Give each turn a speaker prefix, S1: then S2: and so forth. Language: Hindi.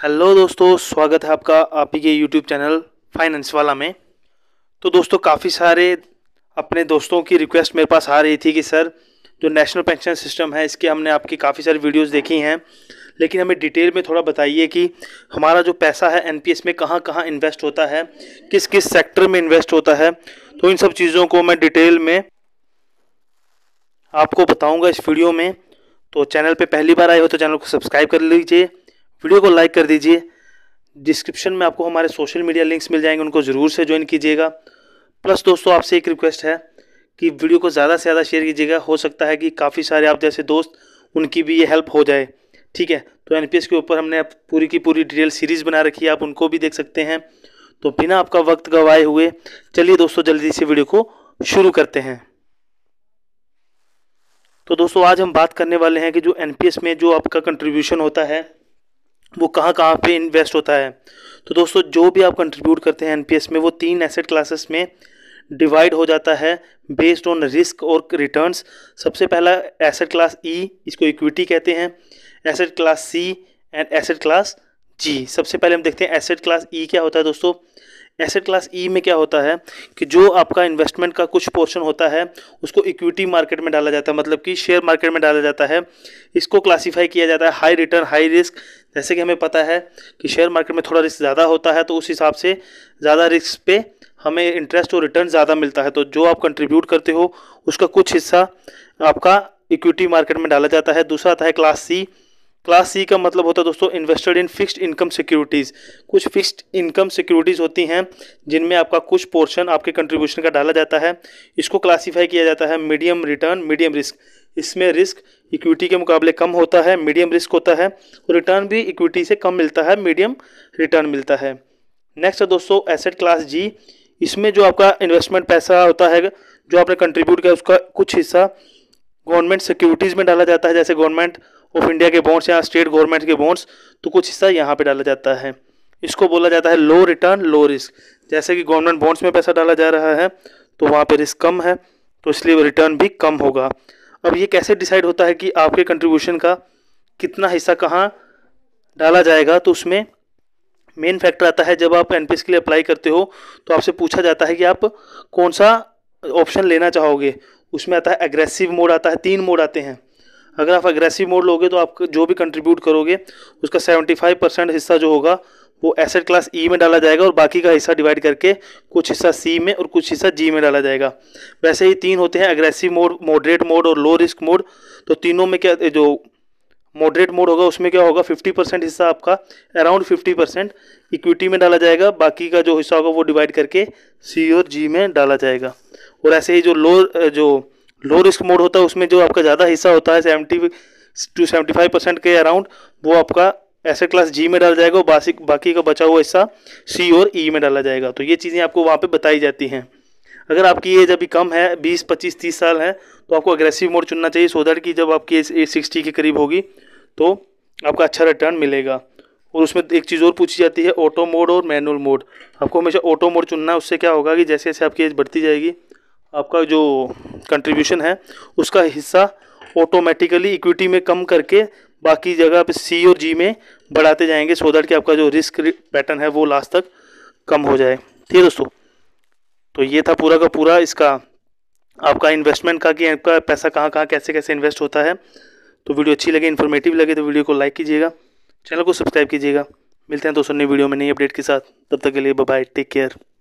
S1: हेलो दोस्तों स्वागत है आपका आप ही के यूट्यूब चैनल फाइनेंस वाला में तो दोस्तों काफ़ी सारे अपने दोस्तों की रिक्वेस्ट मेरे पास आ रही थी कि सर जो नेशनल पेंशन सिस्टम है इसके हमने आपकी काफ़ी सारी वीडियोस देखी हैं लेकिन हमें डिटेल में थोड़ा बताइए कि हमारा जो पैसा है एन में कहाँ कहाँ इन्वेस्ट होता है किस किस सेक्टर में इन्वेस्ट होता है तो इन सब चीज़ों को मैं डिटेल में आपको बताऊँगा इस वीडियो में तो चैनल पर पहली बार आए हो तो चैनल को सब्सक्राइब कर लीजिए वीडियो को लाइक कर दीजिए डिस्क्रिप्शन में आपको हमारे सोशल मीडिया लिंक्स मिल जाएंगे उनको ज़रूर से ज्वाइन कीजिएगा प्लस दोस्तों आपसे एक रिक्वेस्ट है कि वीडियो को ज़्यादा से ज़्यादा शेयर कीजिएगा हो सकता है कि काफ़ी सारे आप जैसे दोस्त उनकी भी ये हेल्प हो जाए ठीक है तो एन के ऊपर हमने पूरी की पूरी डिटेल सीरीज़ बना रखी है आप उनको भी देख सकते हैं तो बिना आपका वक्त गवाए हुए चलिए दोस्तों जल्दी से वीडियो को शुरू करते हैं तो दोस्तों आज हम बात करने वाले हैं कि जो एन में जो आपका कंट्रीब्यूशन होता है वो कहाँ कहाँ पे इन्वेस्ट होता है तो दोस्तों जो भी आप कंट्रीब्यूट करते हैं एनपीएस में वो तीन एसेट क्लासेस में डिवाइड हो जाता है बेस्ड ऑन रिस्क और रिटर्न्स सबसे पहला एसेट क्लास ई इसको इक्विटी कहते हैं asset class C and asset class G सबसे पहले हम देखते हैं एसेट क्लास ई क्या होता है दोस्तों एसेट क्लास ई में क्या होता है कि जो आपका इन्वेस्टमेंट का कुछ पोर्शन होता है उसको इक्विटी मार्केट में डाला जाता है मतलब कि शेयर मार्केट में डाला जाता है इसको क्लासीफाई किया जाता है हाई रिटर्न हाई रिस्क जैसे कि हमें पता है कि शेयर मार्केट में थोड़ा रिस्क ज़्यादा होता है तो उस हिसाब से ज़्यादा रिस्क पे हमें इंटरेस्ट और रिटर्न ज़्यादा मिलता है तो जो आप कंट्रीब्यूट करते हो उसका कुछ हिस्सा आपका इक्विटी मार्केट में डाला जाता है दूसरा आता है क्लास सी क्लास सी का मतलब होता है दोस्तों invested in fixed income securities कुछ फिक्स्ड इनकम सिक्योरिटीज़ होती हैं जिनमें आपका कुछ पोर्शन आपके कंट्रीब्यूशन का डाला जाता है इसको क्लासीफाई किया जाता है मीडियम रिटर्न मीडियम रिस्क इसमें रिस्क इक्विटी के मुकाबले कम होता है मीडियम रिस्क होता है और रिटर्न भी इक्विटी से कम मिलता है मीडियम रिटर्न मिलता है नेक्स्ट है दोस्तों एसेट क्लास जी इसमें जो आपका इन्वेस्टमेंट पैसा होता है जो आपने कंट्रीब्यूट किया उसका कुछ हिस्सा गवर्नमेंट सिक्योरिटीज़ में डाला जाता है जैसे गवर्नमेंट ऑफ इंडिया के बॉन्ड्स या स्टेट गवर्नमेंट के बॉन्ड्स तो कुछ हिस्सा यहाँ पर डाला जाता है इसको बोला जाता है लो रिटर्न लो रिस्क जैसे कि गवर्नमेंट बॉन्ड्स में पैसा डाला जा रहा है तो वहाँ पर रिस्क कम है तो इसलिए रिटर्न भी कम होगा अब ये कैसे डिसाइड होता है कि आपके कंट्रीब्यूशन का कितना हिस्सा कहाँ डाला जाएगा तो उसमें मेन फैक्टर आता है जब आप एन के लिए अप्लाई करते हो तो आपसे पूछा जाता है कि आप कौन सा ऑप्शन लेना चाहोगे उसमें आता है एग्रेसिव मोड आता है तीन मोड आते हैं अगर आप अग्रेसिव मोड लोगे तो आप जो भी कंट्रीब्यूट करोगे उसका 75 परसेंट हिस्सा जो होगा वो एसेट क्लास ई में डाला जाएगा और बाकी का हिस्सा डिवाइड करके कुछ हिस्सा सी में और कुछ हिस्सा जी में डाला जाएगा वैसे ही तीन होते हैं अग्रेसिव मोड मॉडरेट मोड और लो रिस्क मोड तो तीनों में क्या जो मॉडरेट मोड होगा उसमें क्या होगा 50 परसेंट हिस्सा आपका अराउंड 50 परसेंट इक्विटी में डाला जाएगा बाकी का जो हिस्सा होगा वो डिवाइड करके सी और जी में डाला जाएगा और ऐसे ही जो लो जो लो रिस्क मोड होता है उसमें जो आपका ज़्यादा हिस्सा होता है seventy to seventy five percent के अराउंड वो आपका एसेट क्लास जी में डाला जाएगा और बाकी का बचा हुआ हिस्सा सी और ई e में डाला जाएगा तो ये चीज़ें आपको वहाँ पे बताई जाती हैं अगर आपकी एज अभी कम है बीस पच्चीस तीस साल है तो आपको अग्रेसिव मोड चुनना चाहिए सो दैट कि जब आपकी एज सिक्सटी के करीब होगी तो आपका अच्छा रिटर्न मिलेगा और उसमें एक चीज़ और पूछी जाती है ऑटो मोड और मैनुअल मोड आपको हमेशा ऑटो मोड चुनना है उससे क्या होगा कि जैसे जैसे आपकी एज बढ़ती जाएगी आपका जो कंट्रीब्यूशन है उसका हिस्सा ऑटोमेटिकली इक्विटी में कम करके बाकी जगह आप सी और जी में बढ़ाते जाएंगे सो दैट कि आपका जो रिस्क पैटर्न है वो लास्ट तक कम हो जाए ठीक है दोस्तों तो ये था पूरा का पूरा इसका आपका इन्वेस्टमेंट का कि आपका पैसा कहाँ कहाँ कैसे कैसे इन्वेस्ट होता है तो वीडियो अच्छी लगे इन्फॉर्मेटिव लगे तो वीडियो को लाइक कीजिएगा चैनल को सब्सक्राइब कीजिएगा मिलते हैं दोस्तों नई वीडियो में नई अपडेट के साथ तब तक के लिए बाय टेक केयर